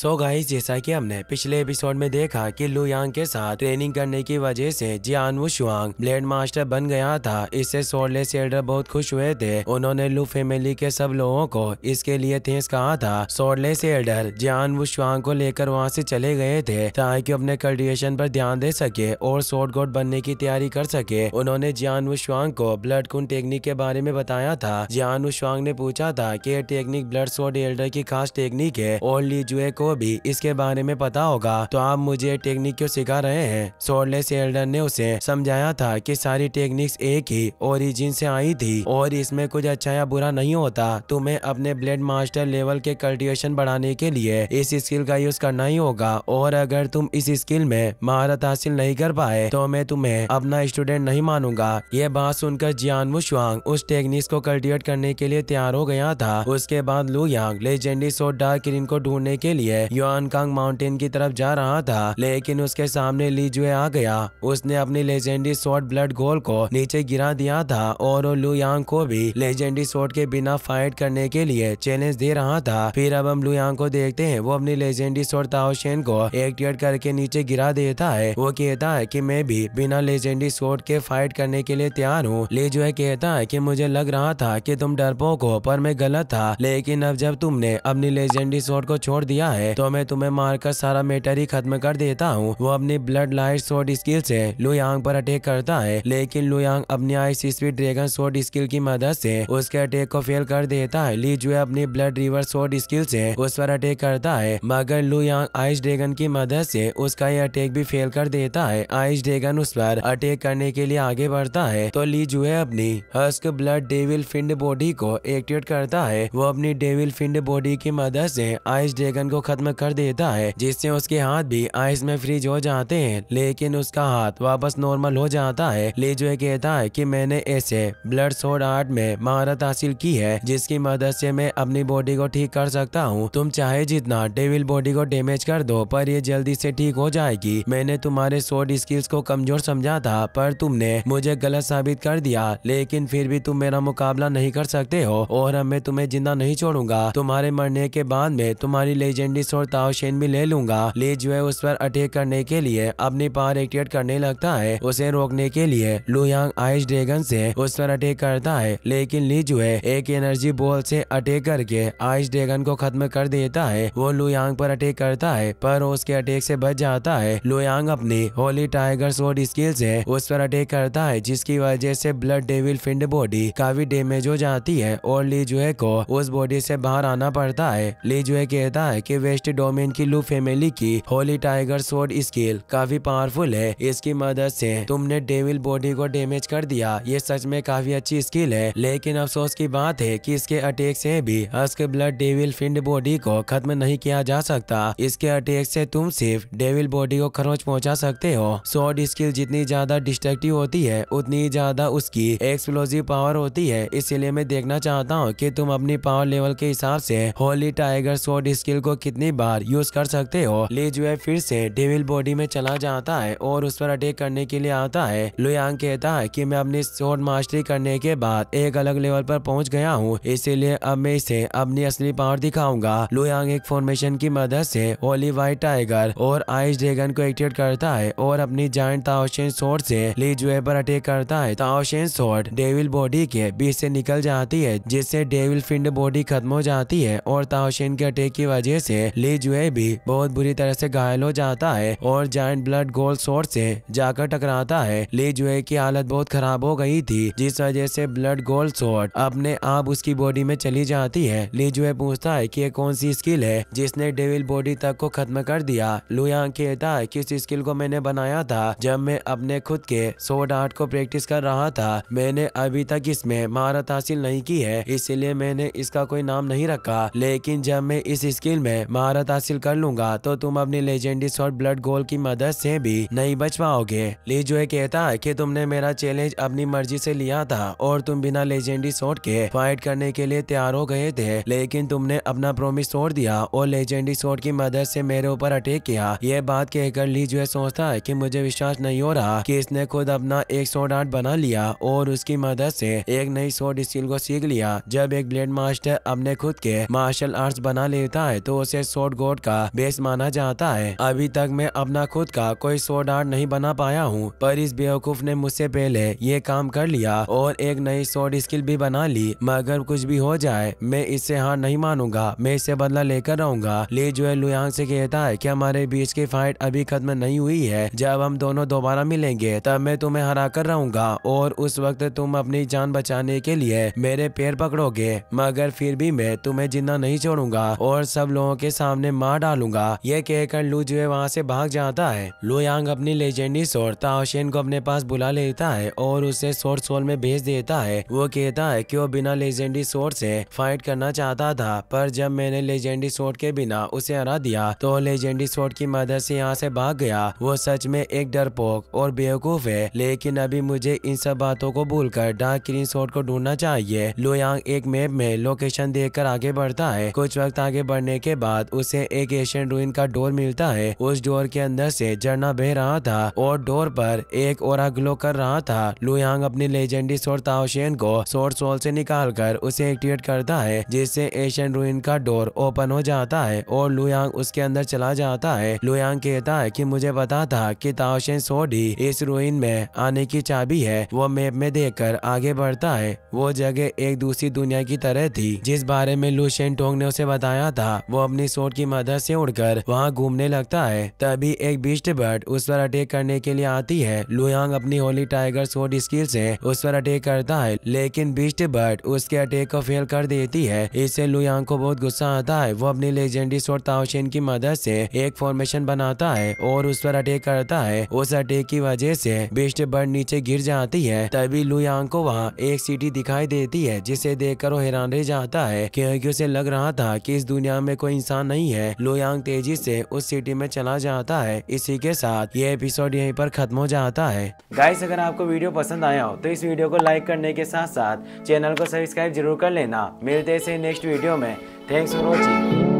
सो so guys जैसा कि हमने पिछले एपिसोड में देखा कि यांग के साथ ट्रेनिंग करने की वजह से जियान वो शुआंग ब्लेड मास्टर बन गया था इससे सोरलेस एल्डर बहुत खुश हुए थे उन्होंने लू फैमिली के सब लोगों को इसके लिए थेस कहा था सोरलेस एल्डर जियान वो शुआंग को लेकर वहाँ से चले गए थे ताकि अपने कल्टिवेशन पर ध्यान दे सके और शॉर्ट गोट बनने की तैयारी कर सके उन्होंने जियान वो शुआंग को ब्लड कुंड टेक्निक के बारे में बताया था जियान वो शुआंग ने पूछा था की टेक्निक ब्लड सोट एल्डर की खास टेक्निक है और लीजुए को भी इसके बारे में पता होगा तो आप मुझे टेक्निक क्यों सिखा रहे हैं सोललेस एल्डन ने उसे समझाया था कि सारी टेक्निक्स एक ही ओरिजिन से आई थी और इसमें कुछ अच्छा या बुरा नहीं होता तुम्हें अपने ब्लेड मास्टर लेवल के कल्टिवेशन बढ़ाने के लिए इस स्किल का यूज करना ही होगा और अगर तुम इस स्किल में महारत हासिल नहीं कर पाए तो मैं तुम्हें अपना स्टूडेंट नहीं मानूंगा ये बात सुनकर जियान मुशवांग उस टेक्निक को कल्टिवेट करने के लिए तैयार हो गया था उसके बाद लू यांग लेजेंडी सोड डार्क को ढूंढने के लिए युआन कांग माउंटेन की तरफ जा रहा था लेकिन उसके सामने लीजुए आ गया उसने अपनी लेजेंडी शॉर्ट ब्लड गोल को नीचे गिरा दिया था और लुयांग को भी लेजेंडी शॉर्ट के बिना फाइट करने के लिए चैलेंज दे रहा था फिर अब हम लुयांग को देखते हैं वो अपनी लेजेंडी शॉर्ट ताओशेन को एक्टिवेट करके नीचे गिरा देता है वो कहता है की मैं भी बिना लेजेंडी शॉर्ट के फाइट करने के लिए तैयार हूँ लीजुए कहता है की मुझे लग रहा था की तुम डरपोक हो पर मैं गलत था लेकिन अब जब तुमने अपनी लेजेंडी शॉर्ट को छोड़ दिया है है तो मैं तुम्हें मारकर सारा मेटर ही खत्म कर देता हूँ वो अपनी ब्लड लाइट शॉर्ट स्किल से लुयांग पर अटैक करता है लेकिन लुयांग अपनी ice speed dragon short skill की मदद से उसके अटैक को फेल कर देता है ली जुए अपनी ब्लड रिवर शॉर्ट स्किल से उस पर अटैक करता है मगर लुयांग आइस ड्रैगन की मदद से उसका यह अटैक भी फेल कर देता है आइस ड्रैगन उस पर अटैक करने के लिए आगे बढ़ता है तो ली जुए अपनी husk blood devil fiend body को एक्टिवेट करता है वो अपनी डेविल फिंड बॉडी की मदद से आइस ड्रैगन को खत्म खत्म कर देता है जिससे उसके हाथ भी आइस में फ्रीज हो जाते हैं लेकिन उसका हाथ वापस नॉर्मल हो जाता है लेजुए कहता है कि मैंने ऐसे ब्लड सोड आर्ट में महारत हासिल की है जिसकी मदद से मैं अपनी बॉडी को ठीक कर सकता हूँ तुम चाहे जितना डेविल बॉडी को डेमेज कर दो पर ये जल्दी से ठीक हो जाएगी मैंने तुम्हारे सोड स्किल्स को कमजोर समझा था पर तुमने मुझे गलत साबित कर दिया लेकिन फिर भी तुम मेरा मुकाबला नहीं कर सकते हो और अब मैं तुम्हें जिंदा नहीं छोड़ूंगा तुम्हारे मरने के बाद में तुम्हारी लेजेंडी और ताओशेन भी ले लूंगा ली जो है उस पर अटैक करने के लिए अपनी पावर एक्टिवेट करने लगता है उसे रोकने के लिए लुयांग आइस ड्रैगन से उस पर अटैक करता है लेकिन ली जो है एक एनर्जी बॉल से अटैक करके आइस ड्रैगन को खत्म कर देता है वो लुयांग पर अटैक करता है पर उसके अटैक से बच जाता है लुयांग अपनी होली टाइगर स्वॉर्ड स्किल से उस पर अटैक करता है जिसकी वजह से ब्लड डेविल फिंड बॉडी काफी डेमेज हो जाती है और ली जुए को उस बॉडी से बाहर आना पड़ता है ली जुए कहता है की वे वेस्ट डोमेन की लू फैमिली की होली टाइगर सोर्ड स्किल काफी पावरफुल है इसकी मदद से तुमने डेविल बॉडी को डेमेज कर दिया ये सच में काफी अच्छी स्किल है लेकिन अफसोस की बात है कि इसके अटैक से भी husk blood devil fiend body को खत्म नहीं किया जा सकता इसके अटैक से तुम सिर्फ डेविल बॉडी को खरोच पहुंचा सकते हो स्वॉर्ड स्किल जितनी ज्यादा डिस्ट्रक्टिव होती है उतनी ज्यादा उसकी एक्सप्लोजिव पावर होती है इसलिए मैं देखना चाहता हूँ की तुम अपनी पावर लेवल के हिसाब से होली टाइगर सोर्ड स्किल को कितनी कितनी बार यूज कर सकते हो ले जो है फिर से डेविल बॉडी में चला जाता है और उस पर अटैक करने के लिए आता है लुयांग कहता है कि मैं अपनी शॉर्ट मास्टरी करने के बाद एक अलग लेवल पर पहुंच गया हूं इसीलिए अब मैं इसे अपनी असली पावर दिखाऊंगा लुयांग एक फॉर्मेशन की मदद ऐसी होली व्हाइट टाइगर और आइस ड्रेगन को एक्टिवेट करता है और अपनी जॉइंट ताओशेन शोर्ट से ली जुए पर अटैक करता है ताओशेन शोर्ट डेविल बॉडी के बीच से निकल जाती है जिससे डेविल फिंड बॉडी खत्म हो जाती है और ताओशेन के अटैक की वजह से ले जुए भी बहुत बुरी तरह से घायल हो जाता है और जाइंट ब्लड गोल सोर्स से जाकर टकराता है ले जुए की हालत बहुत खराब हो गई थी जिस वजह से ब्लड गोल सोर्ट अपने आप उसकी बॉडी में चली जाती है ले जुए पूछता है की ये कौन सी स्किल है जिसने डेविल बॉडी तक को खत्म कर दिया लुया कहता है की इस स्किल को मैंने बनाया था जब मैं अपने खुद के सोड आर्ट को प्रैक्टिस कर रहा था मैंने अभी तक इसमें महारत हासिल नहीं की है इसीलिए मैंने इसका कोई नाम नहीं रखा लेकिन जब मैं इस स्किल में महारत हासिल कर लूंगा तो तुम अपनी लेजेंडी शॉट ब्लड गोल की मदद से भी नहीं बच पाओगे लीजो कहता है की तुमने मेरा चैलेंज अपनी मर्जी से लिया था और तुम बिना लेजेंडी शॉट के फाइट करने के लिए तैयार हो गए थे लेकिन तुमने अपना प्रोमिस छोड़ दिया और लेजेंडी शॉट की मदद से मेरे ऊपर अटैक किया यह बात कहकर ली जो सोचता है कि मुझे विश्वास नहीं हो रहा कि इसने खुद अपना एक शॉट आर्ट बना लिया और उसकी मदद से एक नई शॉट स्किल को सीख लिया जब एक ब्लेड मास्टर अपने खुद के मार्शल आर्ट बना लेता है तो उसे शॉर्ट गोड का बेस माना जाता है अभी तक मैं अपना खुद का कोई शॉर्ट आर्ट नहीं बना पाया हूँ पर इस बेवकूफ ने मुझसे पहले ये काम कर लिया और एक नई शॉर्ट स्किल भी बना ली मगर कुछ भी हो जाए मैं इससे हार नहीं मानूंगा मैं इससे बदला लेकर रहूंगा ले जो लुयांग से कहता है की हमारे बीच की फाइट अभी खत्म नहीं हुई है जब हम दोनों दोबारा मिलेंगे तब मैं तुम्हें हरा कर रहूंगा और उस वक्त तुम अपनी जान बचाने के लिए मेरे पैर पकड़ोगे मगर फिर भी मैं तुम्हें जिंदा नहीं छोड़ूंगा और सब लोगों के सामने मार डालूंगा ये कहकर लू जो है वहाँ से भाग जाता है लोयांग अपनी लेजेंडी सोर ताओशेन को अपने पास बुला लेता है और उसे सोर सोल में भेज देता है वो कहता है की वो बिना लेजेंडी सोर से फाइट करना चाहता था पर जब मैंने लेजेंडी सोर के बिना उसे हरा दिया तो लेजेंडी सोर की मदद से यहाँ से भाग गया वो सच में एक डरपोक और बेवकूफ है लेकिन अभी मुझे इन सब बातों को भूल कर डार्क क्रीन सोर्ट को ढूंढना चाहिए लोयांग एक मैप में लोकेशन देखकर आगे बढ़ता है कुछ वक्त आगे बढ़ने के बाद उसे एक एशियन रूइन का डोर मिलता है उस डोर के अंदर से झरना बह रहा था और डोर पर एक और ग्लो कर रहा था लुयांग अपनी लेजेंडी सोर ताओशेन को सोर सोल से निकाल कर उसे एक्टिवेट करता है जिससे एशियन रूइन का डोर ओपन हो जाता है और लुयांग उसके अंदर चला जाता है लुयांग कहता है की मुझे पता था की ताओशेन सोड ही इस रूइन में आने की चाबी है वो मैप में कर आगे बढ़ता है वो जगह एक दूसरी दुनिया की तरह थी जिस बारे में लुशेन टोंग ने उसे बताया था वो अपनी सोट की मदद से उड़कर वहाँ घूमने लगता है तभी एक बीस्ट बर्ड उस पर अटैक करने के लिए आती है लुयांग अपनी होली टाइगर सोट स्किल से उस पर अटैक करता है लेकिन बीस्ट बर्ड उसके अटैक को फेल कर देती है इससे लुयांग को बहुत गुस्सा आता है वो अपनी लेजेंडी सोट ताओशेन की मदद से एक फॉर्मेशन बनाता है और उस पर अटैक करता है उस अटैक की वजह से बीस्ट बर्ड नीचे गिर जाती है तभी लुयांग को वहाँ एक सिटी दिखाई देती है जिसे कर वो हैरान रह जाता है क्योंकि उसे लग रहा था कि इस दुनिया में कोई इंसान आसान नहीं है लोयांग तेजी से उस सिटी में चला जाता है इसी के साथ ये एपिसोड यहीं पर खत्म हो जाता है गाइस अगर आपको वीडियो पसंद आया हो तो इस वीडियो को लाइक करने के साथ साथ चैनल को सब्सक्राइब जरूर कर लेना मिलते हैं नेक्स्ट वीडियो में थैंक्स फॉर वॉचिंग